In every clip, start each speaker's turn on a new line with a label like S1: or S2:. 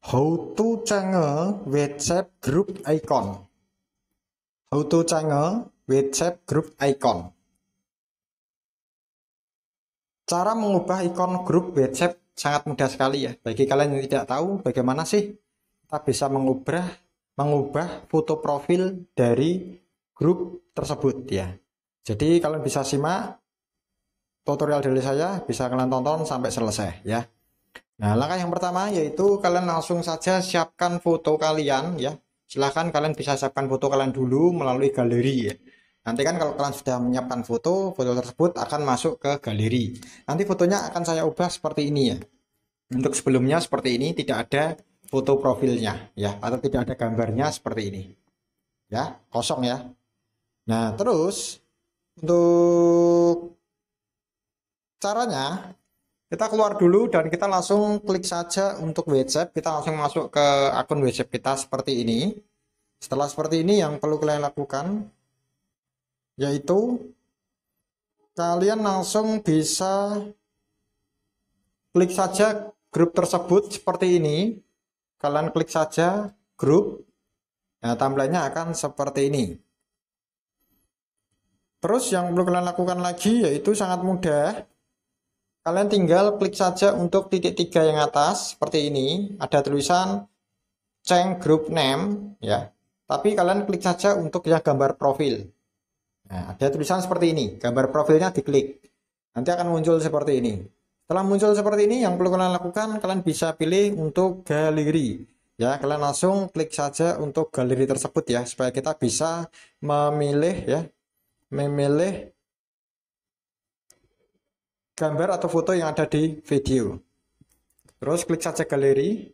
S1: How to change WhatsApp group icon. How to change WhatsApp group icon. Cara mengubah ikon grup WhatsApp sangat mudah sekali ya. Bagi kalian yang tidak tahu bagaimana sih kita bisa mengubah mengubah foto profil dari grup tersebut ya. Jadi kalian bisa simak tutorial dari saya, bisa kalian tonton sampai selesai ya. Nah, langkah yang pertama yaitu kalian langsung saja siapkan foto kalian ya. Silahkan kalian bisa siapkan foto kalian dulu melalui galeri ya. Nanti kan kalau kalian sudah menyiapkan foto, foto tersebut akan masuk ke galeri. Nanti fotonya akan saya ubah seperti ini ya. Untuk sebelumnya seperti ini tidak ada foto profilnya ya atau tidak ada gambarnya seperti ini. Ya, kosong ya. Nah, terus untuk caranya kita keluar dulu dan kita langsung klik saja untuk WhatsApp. Kita langsung masuk ke akun WhatsApp kita seperti ini. Setelah seperti ini yang perlu kalian lakukan yaitu kalian langsung bisa klik saja grup tersebut seperti ini. Kalian klik saja grup. Nah, tampilannya akan seperti ini. Terus yang perlu kalian lakukan lagi yaitu sangat mudah Kalian tinggal klik saja untuk titik tiga yang atas seperti ini. Ada tulisan change Group Name ya. Tapi kalian klik saja untuk yang gambar profil. Nah, ada tulisan seperti ini. Gambar profilnya diklik. Nanti akan muncul seperti ini. Setelah muncul seperti ini, yang perlu kalian lakukan, kalian bisa pilih untuk galeri. Ya, kalian langsung klik saja untuk galeri tersebut ya, supaya kita bisa memilih ya, memilih gambar atau foto yang ada di video. Terus klik saja galeri.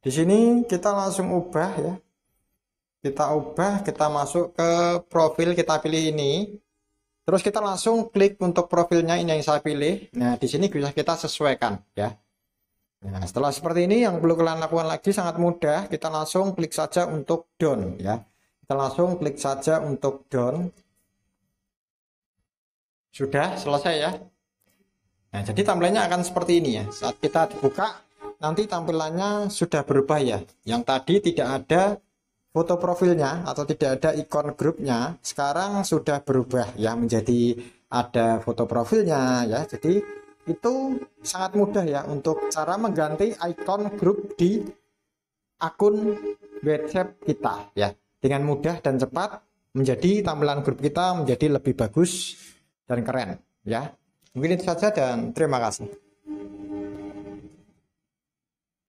S1: Di sini kita langsung ubah ya. Kita ubah, kita masuk ke profil, kita pilih ini. Terus kita langsung klik untuk profilnya ini yang saya pilih. Nah, di sini bisa kita sesuaikan ya. Nah, setelah seperti ini yang perlu kalian lakukan lagi sangat mudah. Kita langsung klik saja untuk down ya. Kita langsung klik saja untuk down. Sudah selesai ya. Nah, jadi tampilannya akan seperti ini ya. Saat kita buka nanti tampilannya sudah berubah ya. Yang tadi tidak ada foto profilnya atau tidak ada ikon grupnya, sekarang sudah berubah ya menjadi ada foto profilnya ya. Jadi itu sangat mudah ya untuk cara mengganti ikon grup di akun WhatsApp kita ya. Dengan mudah dan cepat menjadi tampilan grup kita menjadi lebih bagus dan keren ya. Mungkin itu saja dan terima kasih.